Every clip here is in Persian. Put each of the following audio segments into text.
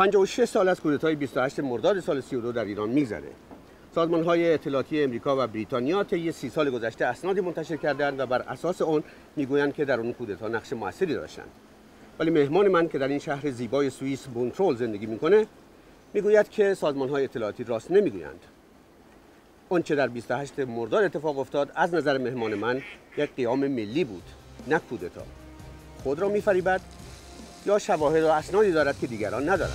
56 سال از کودتای 28 مرداد سال 32 در ایران میگذره سازمان های اطلاعاتی امریکا و بریتانیا طی سی سال گذشته اسنادی منتشر کردند و بر اساس آن میگویند که در آن کودتا نقش موثری داشتند ولی مهمان من که در این شهر زیبای سوئیس بونترول زندگی میکنه میگوید که سازمان های اطلاعاتی راست نمیگویند آنچه در 28 مرداد اتفاق افتاد از نظر مهمان من یک قیام ملی بود نه کودتا خود را میفریبد یا شواهد و اسنادی دارد که دیگران ندارند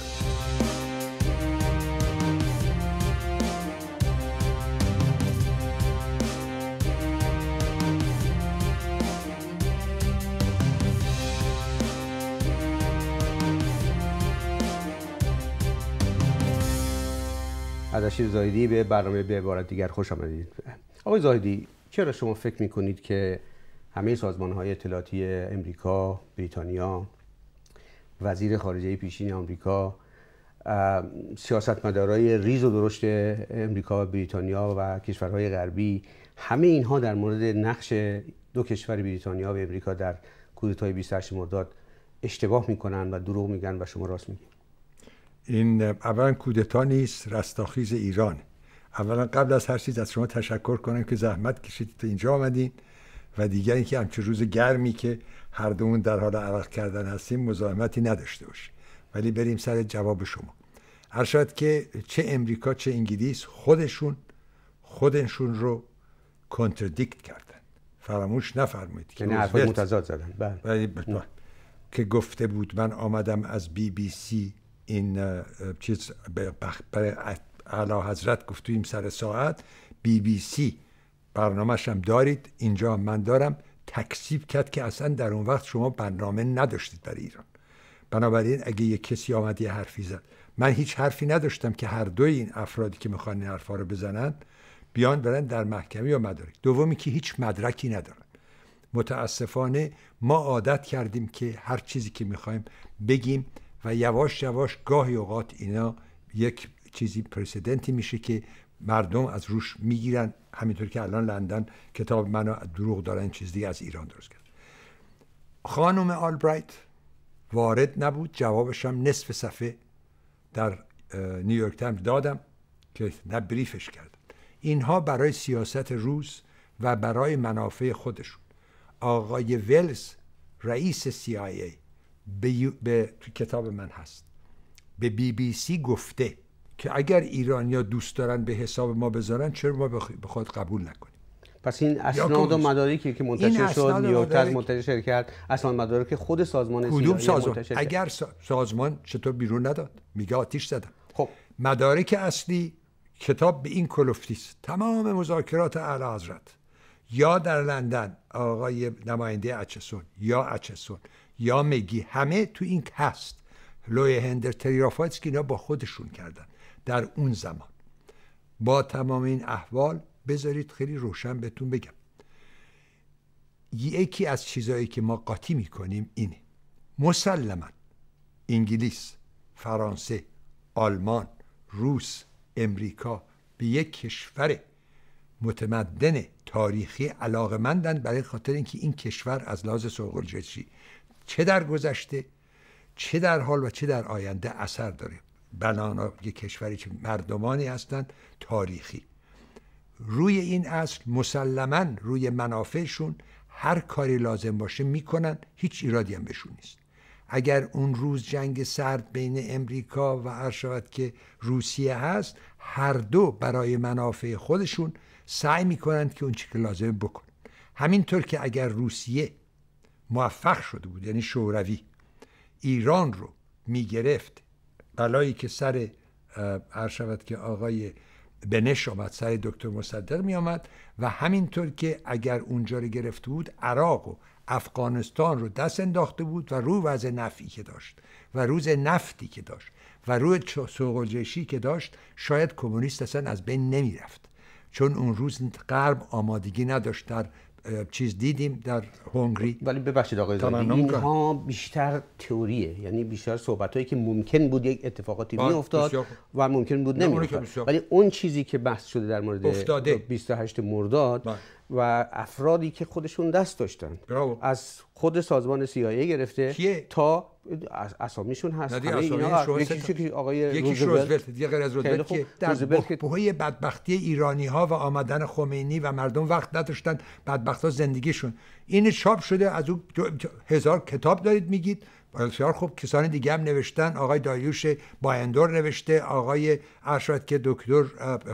اردشیر زاهدی به برنامه به عبارت دیگر خوش آمدید آقای زاهدی چرا شما فکر میکنید که همه سازمان های اطلاعاتی امریکا، بریتانیا وزیر خارجه پیشین آمریکا سیاستمدارای ریز و درشت امریکا و بریتانیا و کشورهای غربی همه اینها در مورد نقش دو کشور بریتانیا و امریکا در کودتای 28 مرداد اشتباه میکنن و دروغ میگن و شما راست میگین این اولا کودتا نیست رستاخیز ایران اولا قبل از هر چیز از شما تشکر کنم که زحمت کشید تا اینجا آمدین و دیگر اینکه همچه روز گرمی که هر دومون در حال عرق کردن هستیم مزاحمتی نداشته باشیم ولی بریم سر جواب شما هر شاید که چه امریکا چه انگلیس خودشون خودشون رو کنتردیکت کردن فراموش نفرمایید که یعنی حرف متضاد زدن بله, بله. که گفته بود من آمدم از بی بی سی این چیز برای اعلی حضرت گفتیم سر ساعت بی بی سی برنامهش هم دارید اینجا من دارم تکسیب کرد که اصلا در اون وقت شما برنامه نداشتید برای ایران بنابراین اگه یه کسی آمد یه حرفی زد من هیچ حرفی نداشتم که هر دوی این افرادی که میخوان این حرفا رو بزنن بیان برن در محکمه یا مدارک دومی که هیچ مدرکی ندارن متاسفانه ما عادت کردیم که هر چیزی که میخوایم بگیم و یواش یواش گاهی اوقات اینا یک چیزی پرسیدنتی میشه که مردم از روش میگیرن همینطور که الان لندن کتاب منو دروغ دارن چیز دیگه از ایران درست کرد خانم آلبرایت وارد نبود جوابشم نصف صفحه در نیویورک تایمز دادم که نه بریفش اینها برای سیاست روز و برای منافع خودشون آقای ولز رئیس CIA به, به تو کتاب من هست به بی بی سی گفته که اگر ایرانیا دوست دارن به حساب ما بذارن چرا ما به قبول نکنیم پس این اسناد و مدارکی که منتشر شد نیویورک منتشر کرد اسناد مدارک خود سازمان کدوم سازمان اگر سازمان چطور بیرون نداد میگه آتیش زدم خب مدارک اصلی کتاب به این کلفتی است تمام مذاکرات اعلی حضرت یا در لندن آقای نماینده اچسون یا اچسون یا مگی همه تو این هست لوی هندر تریافایتس اینا با خودشون کردن در اون زمان با تمام این احوال بذارید خیلی روشن بهتون بگم یکی از چیزهایی که ما قاطی میکنیم اینه مسلما انگلیس فرانسه آلمان روس امریکا به یک کشور متمدن تاریخی مندن برای خاطر اینکه این کشور از لحاظ سوقلجشی چه در گذشته چه در حال و چه در آینده اثر داره بنانا یه کشوری که مردمانی هستند تاریخی روی این اصل مسلما روی منافعشون هر کاری لازم باشه میکنن هیچ ایرادی هم بهشون نیست اگر اون روز جنگ سرد بین امریکا و هر شود که روسیه هست هر دو برای منافع خودشون سعی میکنند که اون چی که لازم بکن همینطور که اگر روسیه موفق شده بود یعنی شوروی ایران رو میگرفت بلایی که سر شود که آقای بنش آمد سر دکتر مصدق می آمد و همینطور که اگر اونجا رو گرفته بود عراق و افغانستان رو دست انداخته بود و رو وضع نفعی که داشت و روز نفتی که داشت و روی سوغلجشی که داشت شاید کمونیست اصلا از بین نمیرفت چون اون روز غرب آمادگی نداشت در چیز دیدیم در هنگری ولی ببخشید آقای اینها بیشتر تئوریه یعنی بیشتر صحبت هایی که ممکن بود یک اتفاقاتی آره، میافتاد و ممکن بود افتاد ولی اون چیزی که بحث شده در مورد افتاده. 28 مرداد بله. و افرادی که خودشون دست داشتن از خود سازمان سیایی گرفته تا اسامیشون هست همه اینا یکی آقای روزولت غیر از که بدبختی ایرانی ها و آمدن خمینی و مردم وقت نداشتن بدبخت ها زندگیشون این چاپ شده از اون هزار کتاب دارید میگید بسیار خوب کسان دیگه هم نوشتن آقای دایوش بایندور نوشته آقای ارشاد که دکتر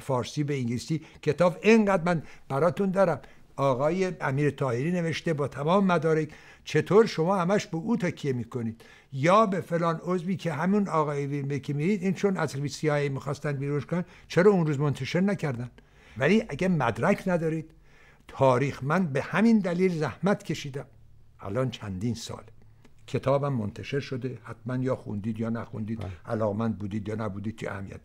فارسی به انگلیسی کتاب اینقدر من براتون دارم آقای امیر تاهری نوشته با تمام مدارک چطور شما همش به او تکیه میکنید یا به فلان عضوی که همون آقای ویرمه که میرید این چون از سیاهی میخواستن بیرونش کنن چرا اون روز منتشر نکردن ولی اگه مدرک ندارید تاریخ من به همین دلیل زحمت کشیدم الان چندین سال کتابم منتشر شده حتما یا خوندید یا نخوندید بله. علاقمند بودید یا نبودید چه اهمیت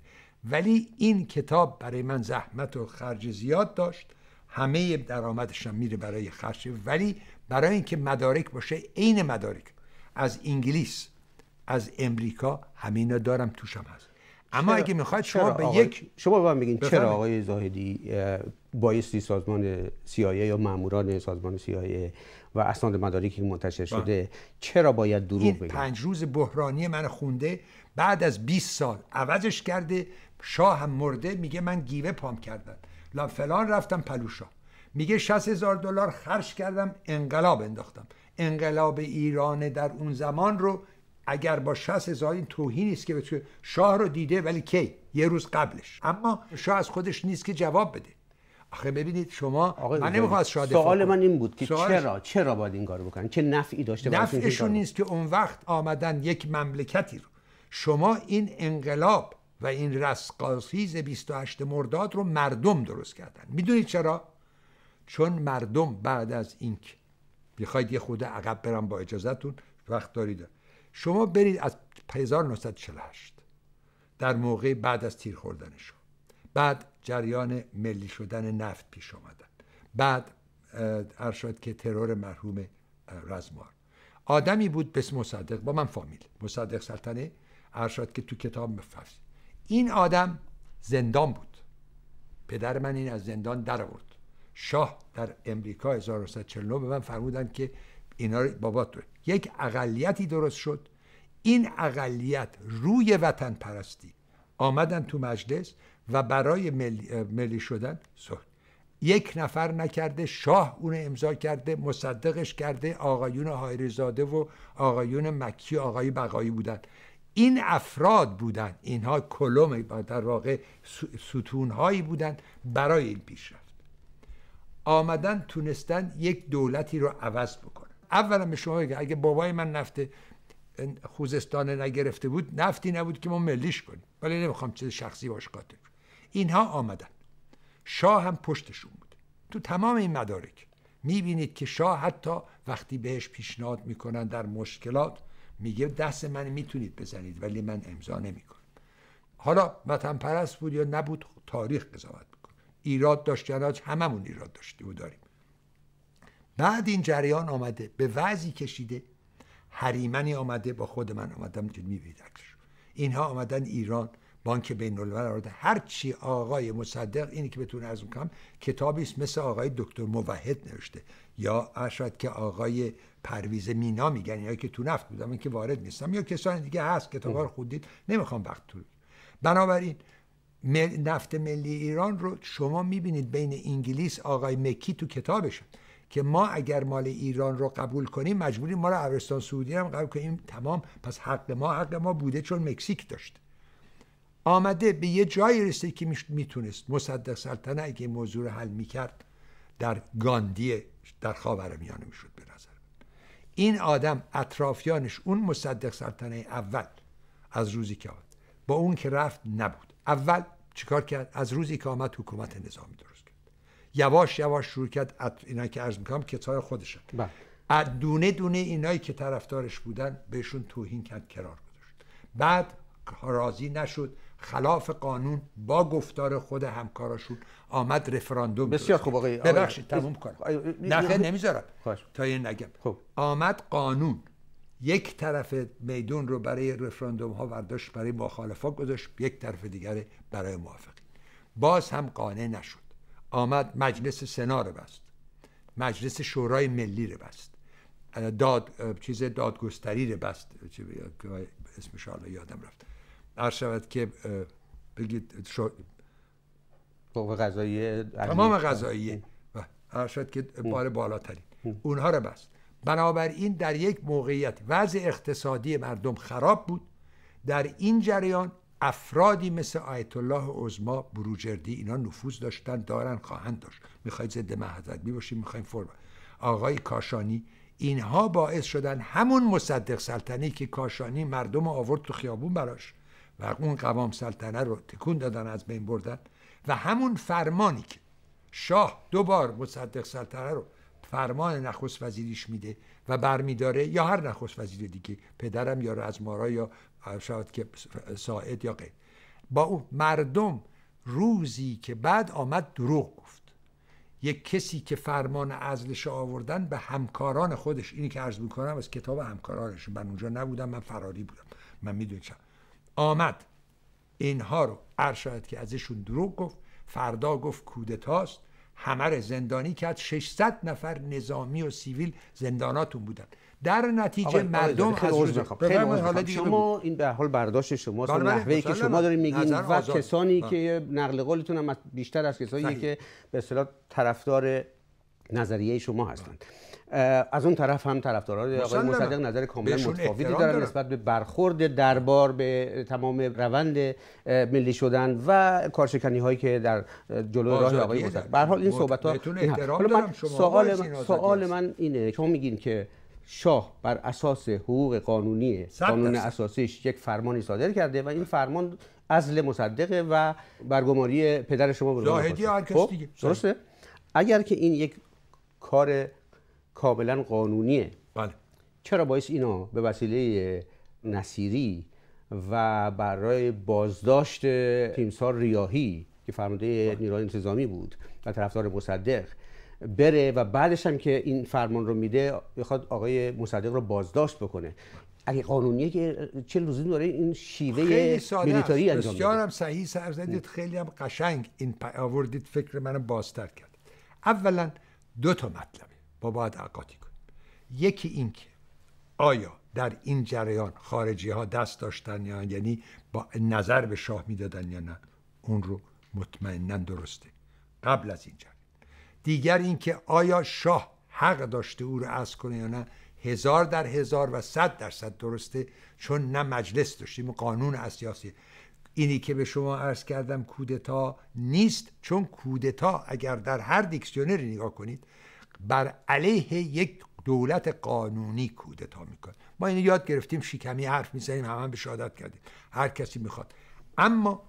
ولی این کتاب برای من زحمت و خرج زیاد داشت همه درآمدش هم میره برای خرچه ولی برای اینکه مدارک باشه عین مدارک از انگلیس از امریکا همینا دارم توشم هست اما اگه میخواید شما به یک شما به من چرا آقای زاهدی بایستی سازمان سیایه یا ماموران سازمان سیایه و اسناد مدارکی منتشر بله. شده چرا باید دروغ بگه پنج روز بحرانی من خونده بعد از 20 سال عوضش کرده شاه هم مرده میگه من گیوه پام کردم فلان رفتم پلوشا میگه 60 هزار دلار خرج کردم انقلاب انداختم انقلاب ایران در اون زمان رو اگر با 60 هزار این توهی نیست که به شاه رو دیده ولی کی یه روز قبلش اما شاه از خودش نیست که جواب بده آخه ببینید شما من نمیخوام از شاه سوال من این بود که چرا چرا باید این کارو بکنن چه نفعی داشته نفعشون نیست که اون وقت آمدن یک مملکتی رو شما این انقلاب و این رسقاسیز 28 مرداد رو مردم درست کردن میدونید چرا؟ چون مردم بعد از اینکه میخواید یه خود عقب برم با اجازتون وقت دارید شما برید از 1948 در موقع بعد از تیر خوردنشون بعد جریان ملی شدن نفت پیش آمدن بعد ارشاد که ترور مرحوم رزمار آدمی بود به اسم مصدق با من فامیل مصدق سلطنه ارشاد که تو کتاب مفصل این آدم زندان بود پدر من این از زندان در آورد شاه در امریکا 1949 به من فرمودن که اینا رو بابات یک اقلیتی درست شد این اقلیت روی وطن پرستی آمدن تو مجلس و برای ملی, شدن صحب. یک نفر نکرده شاه اون امضا کرده مصدقش کرده آقایون هایریزاده و آقایون مکی آقای بقایی بودن این افراد بودند اینها کلوم در واقع ستون هایی بودند برای این پیشرفت آمدن تونستن یک دولتی رو عوض بکنن اولا به شما بگم اگه بابای من نفت خوزستان نگرفته بود نفتی نبود که ما ملیش کنیم ولی نمیخوام چیز شخصی باش قاطع اینها آمدن شاه هم پشتشون بود تو تمام این مدارک میبینید که شاه حتی وقتی بهش پیشنهاد میکنن در مشکلات میگه دست من میتونید بزنید ولی من امضا نمیکنم حالا وطن پرست بود یا نبود تاریخ قضاوت میکنه ایراد داشت جناج هممون ایراد داشتیم و داریم بعد این جریان آمده به وضعی کشیده حریمنی آمده با خود من آمدم که میبینید اینها آمدن ایران بانک بین الملل هر چی آقای مصدق اینی که بتونه از کم کتابی است مثل آقای دکتر موحد نوشته یا شاید که آقای پرویز مینا میگن یا که تو نفت بودم که وارد نیستم یا کسان دیگه هست کتابار رو دید نمیخوام وقت تو بنابراین نفت ملی ایران رو شما میبینید بین انگلیس آقای مکی تو کتابش که ما اگر مال ایران رو قبول کنیم مجبوریم ما رو عربستان سعودی هم قبول کنیم تمام پس حق ما حق ما بوده چون مکزیک داشت آمده به یه جایی رسید که میتونست مصدق سلطنه اگه موضوع رو حل میکرد در گاندی در خاورمیانه میشد به نظر این آدم اطرافیانش اون مصدق سلطنه اول از روزی که آمد با اون که رفت نبود اول چیکار کرد از روزی که آمد حکومت نظامی درست کرد یواش یواش شروع کرد ات... اینا که عرض میکنم کتاب خودشن بله. از دونه دونه اینایی که طرفدارش بودن بهشون توهین کرد کرار گذاشت بعد راضی نشد خلاف قانون با گفتار خود همکاراشون آمد رفراندوم بسیار خوب آقای ببخشید تموم کنم نمیذارم تا یه نگم خب. آمد قانون یک طرف میدون رو برای رفراندوم ها برداشت برای مخالفا گذاشت یک طرف دیگر برای موافقین باز هم قانع نشد آمد مجلس سنا رو بست مجلس شورای ملی رو بست داد چیز دادگستری رو بست اسمش حالا یادم رفت عرض که بگید شو... غذایی تمام غذایی و که بار بالاترین اونها رو بست بنابراین در یک موقعیت وضع اقتصادی مردم خراب بود در این جریان افرادی مثل آیت الله عزما بروجردی اینا نفوذ داشتن دارن خواهند داشت میخواید ضد می باشیم میخوایم فرم آقای کاشانی اینها باعث شدن همون مصدق سلطنی که کاشانی مردم آورد تو خیابون براش و اون قوام سلطنه رو تکون دادن از بین بردن و همون فرمانی که شاه دو بار مصدق سلطنه رو فرمان نخست وزیریش میده و برمیداره یا هر نخست وزیر دیگه پدرم یا رزمارا یا شاید که ساعد یا غیر با اون مردم روزی که بعد آمد دروغ گفت یک کسی که فرمان عزلش آوردن به همکاران خودش اینی که عرض میکنم از کتاب همکارانش من اونجا نبودم من فراری بودم من میدونم آمد اینها رو ارشاد که ازشون دروغ گفت فردا گفت کودتاست همه زندانی کرد 600 نفر نظامی و سیویل زنداناتون بودن در نتیجه مردم از روز حالا شما این به حال برداشت شما و بله، بله، نحوه که شما دارین میگین و کسانی بله. که نقل قولتون هم بیشتر از کسانی که به اصطلاح طرفدار نظریه شما هستند از اون طرف هم طرفداران آقای مصدق نظر کاملا متفاوتی دارن نسبت به برخورد دربار به تمام روند ملی شدن و کارشکنی هایی که در جلو راه آقای مصدق به حال این صحبت ها این حالا من سوال من سوال من اینه شما میگین که شاه بر اساس حقوق قانونی قانون اساسیش یک فرمانی صادر کرده و این فرمان ازل مصدقه و برگماری پدر شما به خب، درسته اگر که این یک کار کاملا قانونیه بله چرا باعث اینا به وسیله نصیری و برای بازداشت تیمسار ریاهی که فرمانده نیروهای انتظامی بود و طرفدار مصدق بره و بعدش هم که این فرمان رو میده میخواد آقای مصدق رو بازداشت بکنه اگه قانونیه که چه لزومی داره این شیوه میلیتاری انجام بسیار هم صحیح سر زدید خیلی هم قشنگ این آوردید فکر منو بازتر کرد اولا دو تا مطلب. باید کنیم یکی این که آیا در این جریان خارجی ها دست داشتن یا یعنی با نظر به شاه میدادن یا نه اون رو مطمئنا درسته قبل از این جریان دیگر اینکه آیا شاه حق داشته او رو از کنه یا نه هزار در هزار و صد صد درسته چون نه مجلس داشتیم قانون اساسی اینی که به شما عرض کردم کودتا نیست چون کودتا اگر در هر دیکسیونری نگاه کنید بر علیه یک دولت قانونی کودتا میکنه ما اینو یاد گرفتیم شیکمی حرف میزنیم همه هم به شهادت کردیم هر کسی میخواد اما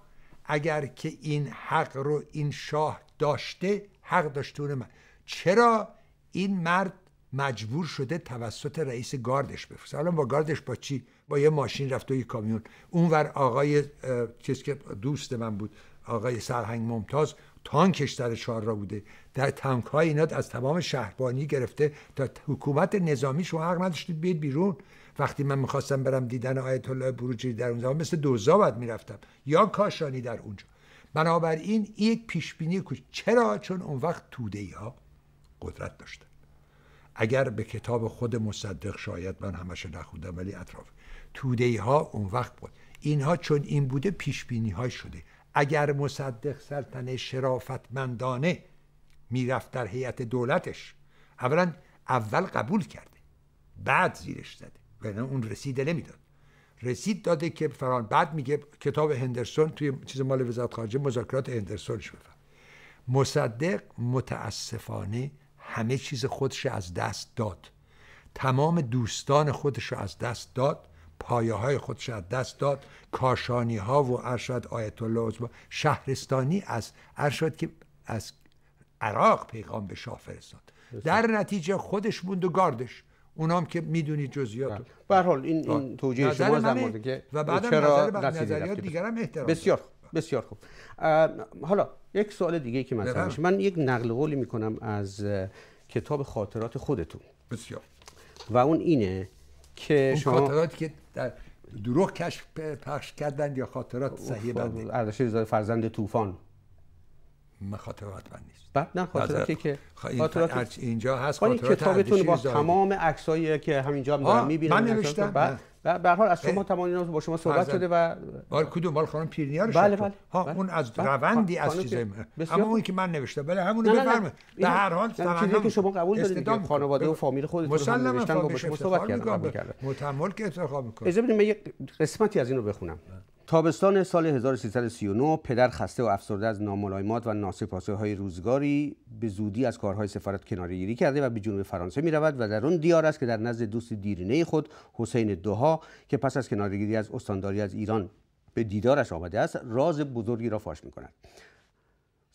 اگر که این حق رو این شاه داشته حق اونه من چرا این مرد مجبور شده توسط رئیس گاردش بفرسته حالا با گاردش با چی با یه ماشین رفت و یه کامیون اونور آقای چیز که دوست من بود آقای سرهنگ ممتاز تانکش در چهار را بوده در تانک های اینا از تمام شهربانی گرفته تا حکومت نظامی شما حق نداشتید بیاید بیرون وقتی من میخواستم برم دیدن آیت الله بروجی در اون زمان مثل دوزا باید میرفتم یا کاشانی در اونجا بنابراین یک پیشبینی بینی چرا چون اون وقت توده ها قدرت داشتن اگر به کتاب خود مصدق شاید من همش نخوندم ولی اطراف توده ها اون وقت بود اینها چون این بوده پیش شده اگر مصدق سلطنه شرافتمندانه میرفت در هیئت دولتش اولا اول قبول کرده بعد زیرش زده و اون رسیده نمیداد رسید داده که فران بعد میگه کتاب هندرسون توی چیز مال وزارت خارجه مذاکرات هندرسونش بفهم مصدق متاسفانه همه چیز خودش از دست داد تمام دوستان خودش رو از دست داد پایه های خودش از دست داد کاشانی ها و ارشاد، آیت الله شهرستانی از ارشد که از عراق پیغام به شاه فرستاد در نتیجه خودش موند و گاردش اونام که میدونی جزئیات بله. به حال این, این توجیه شما در مورد که و بعدم نظر نظریات دیگر هم احترام بسیار خوب. بسیار خوب حالا یک سوال دیگه که مطرح میشه من یک نقل قولی میکنم از کتاب خاطرات خودتون بسیار و اون اینه که خاطراتی که در دروغ کشف پخش کردند یا خاطرات صحیح خب، بنده فرزند طوفان مخاطرات من نیست بعد بله، نه خاطراتی که خاطرات چی اینجا هست خب، خاطرات کتابتون با تمام عکسایی که همینجا دارم میبینم من نوشتم بعد بله. بله، به هر از شما تمام اینا با شما صحبت شده و بار کدوم مال خانم پیرنیا رو بله بله ها اون از روندی از چیزای من اما اون که من نوشتم بله همون رو بفرمایید به هر حال تمام که شما قبول دارید خانواده و فامیل خودتون مسلما نوشتن با شما صحبت کردن قبول کرده که افتخار میکنم اجازه بدید من یه قسمتی از اینو بخونم تابستان سال 1339 پدر خسته و افسرده از ناملایمات و ناسپاسه های روزگاری به زودی از کارهای سفارت کنارهگیری کرده و به جنوب فرانسه می رود و در آن دیار است که در نزد دوست دیرینه خود حسین دوها که پس از کنارگیری از استانداری از ایران به دیدارش آمده است راز بزرگی را فاش می کند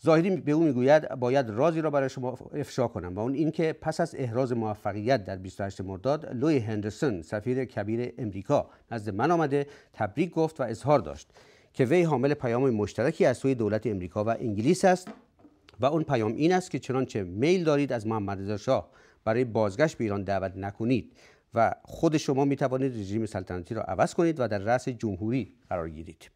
ظاهری به او میگوید باید رازی را برای شما افشا کنم و اون اینکه پس از احراز موفقیت در 28 مرداد لوی هندرسون سفیر کبیر امریکا نزد من آمده تبریک گفت و اظهار داشت که وی حامل پیام مشترکی از سوی دولت امریکا و انگلیس است و اون پیام این است که چنانچه میل دارید از محمد شاه برای بازگشت به ایران دعوت نکنید و خود شما می توانید رژیم سلطنتی را عوض کنید و در رأس جمهوری قرار گیرید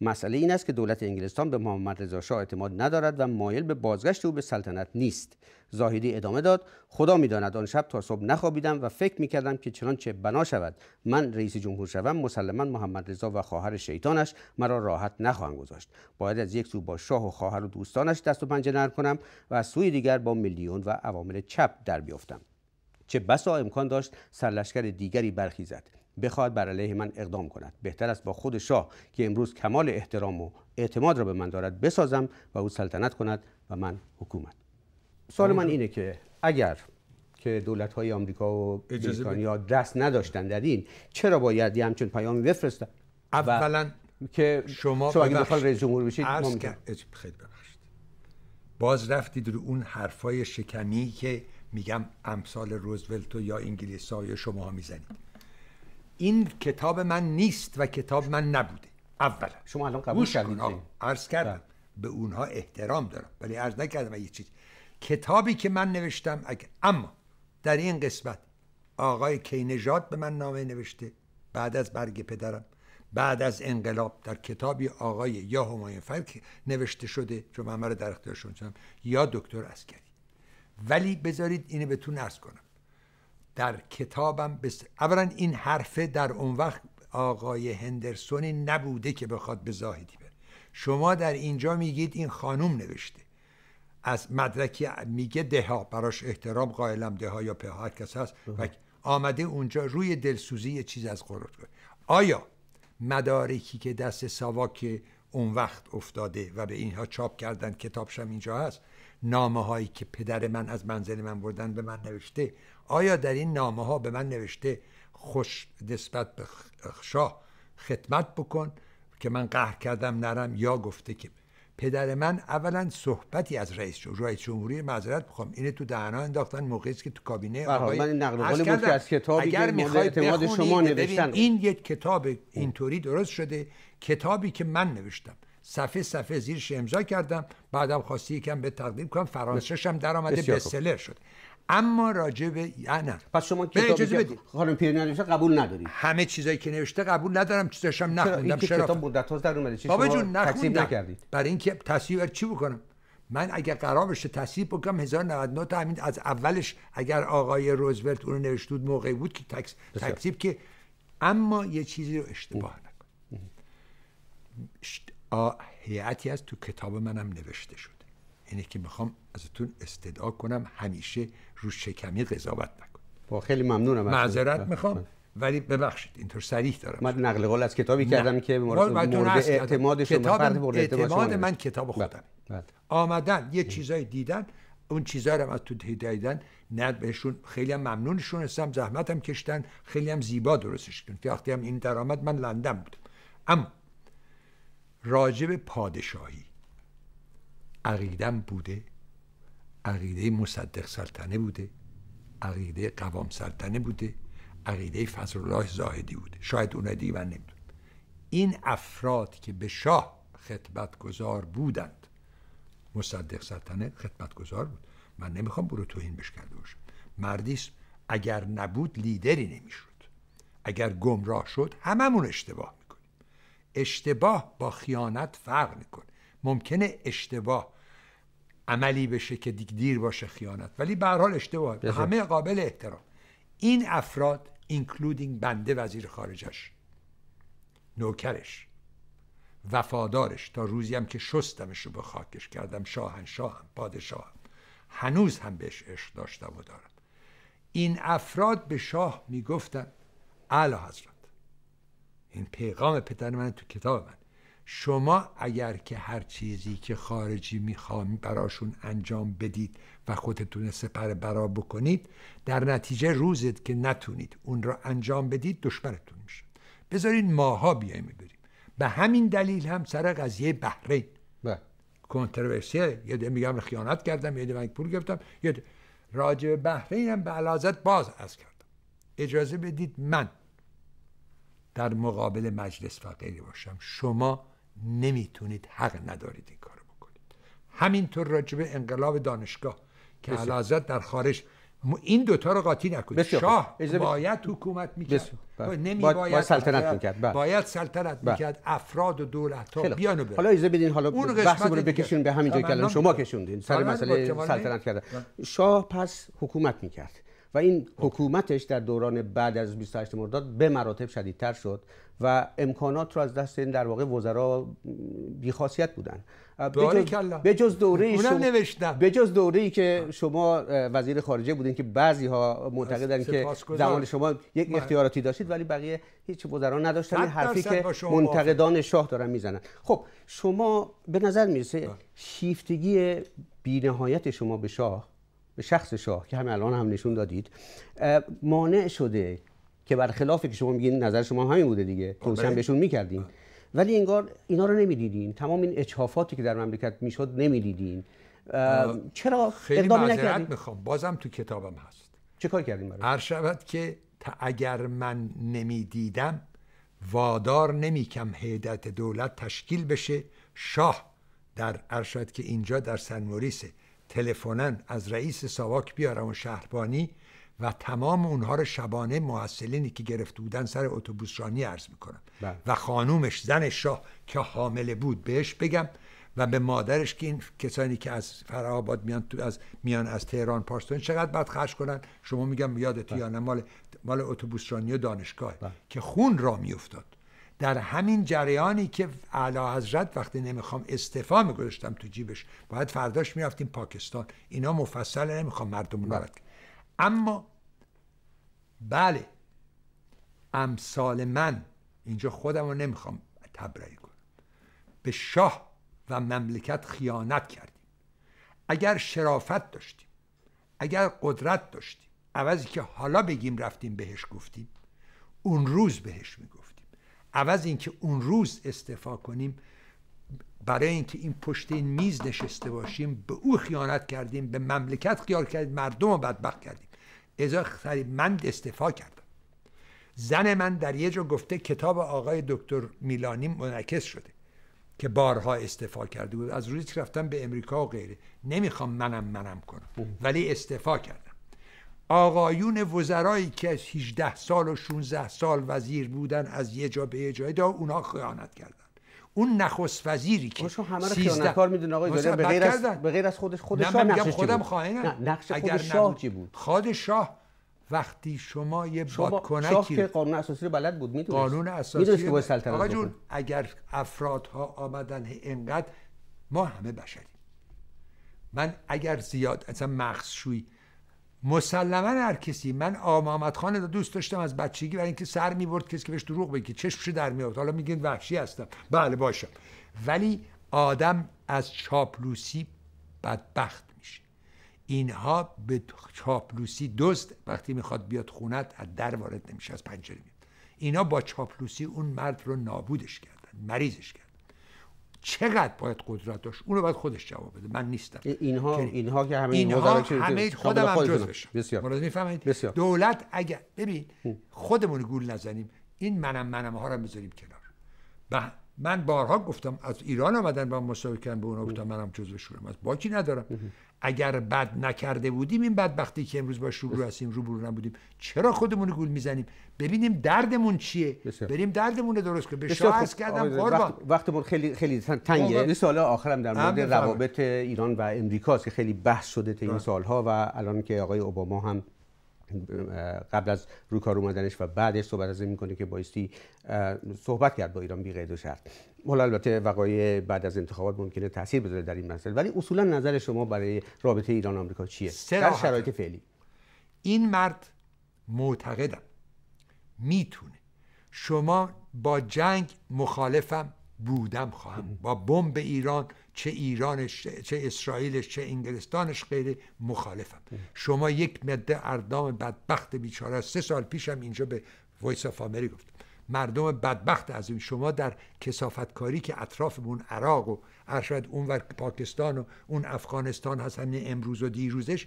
مسئله این است که دولت انگلستان به محمد رضا شاه اعتماد ندارد و مایل به بازگشت او به سلطنت نیست زاهدی ادامه داد خدا میداند آن شب تا صبح نخوابیدم و فکر میکردم که چنانچه بنا شود من رئیس جمهور شوم مسلما محمد رضا و خواهر شیطانش مرا راحت نخواهند گذاشت باید از یک سو با شاه و خواهر و دوستانش دست و پنجه نرم کنم و از سوی دیگر با میلیون و عوامل چپ در بیفتم چه بسا امکان داشت سرلشکر دیگری برخیزد بخواد بر علیه من اقدام کند بهتر است با خود شاه که امروز کمال احترام و اعتماد را به من دارد بسازم و او سلطنت کند و من حکومت سوال من اینه که اگر که دولت های آمریکا و بریتانیا دست نداشتن در این چرا باید یه همچین پیامی بفرستن اولا که شما اگه بخواد رئیس جمهور بشید خیلی باز رفتید رو اون حرفای شکنی که میگم امثال روزولت یا انگلیس ها یا شما ها میزنید این کتاب من نیست و کتاب من نبوده اولا شما الان قبول کردید عرض کردم بله. به اونها احترام دارم ولی عرض نکردم یه چیز کتابی که من نوشتم اگر اما در این قسمت آقای کینژاد به من نامه نوشته بعد از برگ پدرم بعد از انقلاب در کتابی آقای یا همایون که نوشته شده چون من رو در اختیارشون یا دکتر اسکری ولی بذارید اینو بهتون عرض کنم در کتابم بس... اولا این حرفه در اون وقت آقای هندرسونی نبوده که بخواد به زاهدی بره شما در اینجا میگید این خانوم نوشته از مدرکی میگه دها براش احترام قائلم دهها یا پهها هر کس هست بله. و آمده اونجا روی دلسوزی یه چیز از قرار کنه آیا مدارکی که دست ساواک اون وقت افتاده و به اینها چاپ کردن کتابشم اینجا هست نامه هایی که پدر من از منزل من بردن به من نوشته آیا در این نامه ها به من نوشته خوش نسبت به شاه خدمت بکن که من قهر کردم نرم یا گفته که پدر من اولا صحبتی از رئیس رئیس جمهوری معذرت میخوام اینه تو دهنا انداختن موقعی که تو کابینه بله، آقای من نقل بود که از اگر میخوای اعتماد شما نوشتن این یک کتاب اینطوری درست شده کتابی که من نوشتم صفحه صفحه زیرش امضا کردم بعدم خواستی یکم به تقدیم کنم فرانسهش هم در آمده بسلر شد اما راجع به نه پس شما کتابی که خانم پیر نوشته قبول نداری همه چیزایی که نوشته قبول ندارم چیزاشم نخوندم چرا کتاب مدت در اومده چی بابا جون نخوندم نکردید برای اینکه تصحیح چی بکنم من اگر قرار بشه تصحیح بکنم 1099 تا همین از اولش اگر آقای روزولت اون نوشته بود موقعی بود که تکس... تکسیب که اما یه چیزی رو اشتباه نکن هیئتی از تو کتاب منم نوشته شد اینه که میخوام ازتون استدعا کنم همیشه رو شکمی قضاوت نکن با خب، خیلی ممنونم معذرت میخوام ولی ببخشید اینطور صریح دارم من نقل قول از کتابی کردم که مورد اعتماد کتاب اعتماد من کتاب بله، خودم بله. آمدن یه چیزایی دیدن اون چیزا رو از تو دیدن نه بهشون خیلی هم ممنونشون هستم هم کشتن خیلی هم زیبا درستش کن وقتی هم این درآمد من لندن بودم اما راجب پادشاهی عقیدم بوده عقیده مصدق سلطنه بوده عقیده قوام سلطنه بوده عقیده الله زاهدی بوده شاید اون دیگه من نمیدونم این افراد که به شاه گذار بودند مصدق سلطنه گذار بود من نمیخوام برو توهین بش کرده باشم مردیس اگر نبود لیدری نمیشد اگر گمراه شد هممون اشتباه میکنیم اشتباه با خیانت فرق میکنه ممکنه اشتباه عملی بشه که دیگ دیر باشه خیانت ولی به هر حال اشتباه همه قابل احترام این افراد اینکلودینگ بنده وزیر خارجش نوکرش وفادارش تا روزی هم که شستمش رو به خاکش کردم شاهنشاهم پادشاهم هنوز هم بهش عشق داشتم و دارم این افراد به شاه میگفتن اعلی حضرت این پیغام پدر من تو کتاب من شما اگر که هر چیزی که خارجی میخوام براشون انجام بدید و خودتون سپر برا بکنید در نتیجه روزت که نتونید اون را انجام بدید دشمنتون میشه بذارین ماها بیایم بریم به همین دلیل هم سر قضیه بحرین بله. کنترورسیه یه میگم خیانت کردم یه ده پول گفتم یه ده راجع بحرین هم به علازت باز از کردم اجازه بدید من در مقابل مجلس فقیری باشم شما نمیتونید حق ندارید این کارو بکنید همینطور راجبه انقلاب دانشگاه که علازت در خارج این دوتا رو قاطی نکنید شاه باید حکومت میکرد خب، بله. باید, سلطنت میکرد بله. باید, سلطنت بله. میکرد افراد و دولت ها بیانو برد حالا ایزه بدین حالا اون بحثمون رو بکشون به همینجا که شما کشوندین سر مسئله سلطنت کردن شاه پس حکومت میکرد و این حکومتش در دوران بعد از 28 مرداد به مراتب شدیدتر شد و امکانات رو از دست این در واقع وزرا بیخاصیت بودن به جز دوره به جز دوره ای که شما وزیر خارجه بودین که بعضی ها معتقدن که زمان شما یک بله. اختیاراتی داشتید ولی بقیه هیچ وزرا نداشتن این حرفی که منتقدان شاه دارن میزنن خب شما به نظر میرسه بله. شیفتگی بینهایت شما به شاه شخص شاه که همین الان هم نشون دادید مانع شده که برخلاف که شما میگین نظر شما همین بوده دیگه خب، روشن بله. بهشون میکردین ولی انگار اینا رو نمیدیدین تمام این اچافاتی که در مملکت میشد نمیدیدین چرا خیلی معذرت میخوام بازم تو کتابم هست چه کار کردیم برای؟ شود که تا اگر من نمیدیدم وادار نمیکم هیئت دولت تشکیل بشه شاه در ارشد که اینجا در سن موریسه تلفنا از رئیس ساواک بیارم و شهربانی و تمام اونها رو شبانه محصلینی که گرفته بودن سر اتوبوس رانی عرض میکنم بله. و خانومش زن شاه که حامله بود بهش بگم و به مادرش که این کسانی که از فرآباد میان تو از میان از تهران پارستون چقدر بعد خرج کنن شما میگم یادت بله. یا نه مال مال اتوبوس رانی دانشگاه بله. که خون را میافتاد در همین جریانی که اعلی حضرت وقتی نمیخوام استعفا میگذاشتم تو جیبش باید فرداش میرفتیم پاکستان اینا مفصل نمیخوام مردم بله. ناراحت اما بله امثال من اینجا خودم رو نمیخوام تبرئه کنم به شاه و مملکت خیانت کردیم اگر شرافت داشتیم اگر قدرت داشتیم عوضی که حالا بگیم رفتیم بهش گفتیم اون روز بهش میگفتیم عوض اینکه اون روز استعفا کنیم برای اینکه این پشت این میز نشسته باشیم به او خیانت کردیم به مملکت خیار کردیم مردم رو بدبخت کردیم ازا من استعفا کردم زن من در یه جا گفته کتاب آقای دکتر میلانی منعکس شده که بارها استعفا کرده بود از روزی که رفتم به امریکا و غیره نمیخوام منم منم کنم ولی استعفا کردم آقایون وزرایی که از 18 سال و 16 سال وزیر بودن از یه جا به یه جای دا اونا خیانت کردن اون نخست وزیری که شما خب، همه رو کار میدونه آقای خب، به غیر از به غیر از خودش خود شاه نقشش خودم خائنم نقش خود شاه چی بود خود شاه وقتی شما یه بادکنکی شاه که قانون اساسی رو بلد بود میدونست قانون اساسی میدونست که باید سلطنت آقا جون اگر افرادها آمدن اینقدر ما همه بشریم من اگر زیاد اصلا مغزشویی مسلما هر کسی من آقا محمد خان رو دوست داشتم از بچگی برای اینکه سر میبرد کسی که بهش دروغ که چشمش در میاد حالا میگین وحشی هستم بله باشم ولی آدم از چاپلوسی بدبخت میشه اینها به چاپلوسی دوست وقتی میخواد بیاد خونت از در وارد نمیشه از پنجره میاد اینا با چاپلوسی اون مرد رو نابودش کردن مریضش کردن چقدر باید قدرت داشت اونو باید خودش جواب بده من نیستم اینها اینها که همه اینها همه خودم هم جزش بسیار بسیار. دولت اگر ببین خودمون گول نزنیم این منم منم ها رو میذاریم کنار بله. من بارها گفتم از ایران آمدن با مسابقه کردن به اونا گفتم منم جزو شورم از باکی ندارم اگر بد نکرده بودیم این بدبختی که امروز با شروع هستیم روبرو بودیم چرا خودمون گول میزنیم ببینیم دردمون چیه بسیار. بریم دردمون رو درست کنیم به شاه کردم قربان وقتمون خیلی خیلی تنگه این سال آخرم در مورد روابط ایران و امریکاست که خیلی بحث شده تا این بله. سالها و الان که آقای اوباما هم قبل از روی کار اومدنش و بعدش صحبت از این میکنه که بایستی صحبت کرد با ایران بی قید و شرط حالا البته وقایع بعد از انتخابات ممکنه تاثیر بذاره در این مسئله ولی اصولا نظر شما برای رابطه ایران آمریکا چیه در شرایط فعلی این مرد معتقدم میتونه شما با جنگ مخالفم بودم خواهم با بمب ایران چه ایرانش چه اسرائیلش چه انگلستانش غیر مخالفم شما یک مده اردام بدبخت بیچاره سه سال پیشم اینجا به وایس آف آمری گفتم مردم بدبخت از این شما در کسافتکاری که اطرافمون عراق و ارشد اونور پاکستان و اون افغانستان هست همین یعنی امروز و دیروزش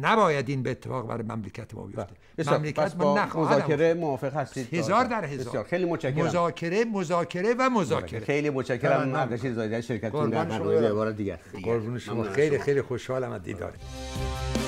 نباید این به اتفاق برای مملکت ما بیفته بله. مملکت ما نخواهد مذاکره موافق هستید هزار در بله. هزار بسیار. خیلی متشکرم مذاکره مذاکره و مذاکره بله. خیلی متشکرم زایده شرکت شرکتتون در برنامه عبارت دیگر قربون شما خیلی خیلی خوشحالم از دیدارتون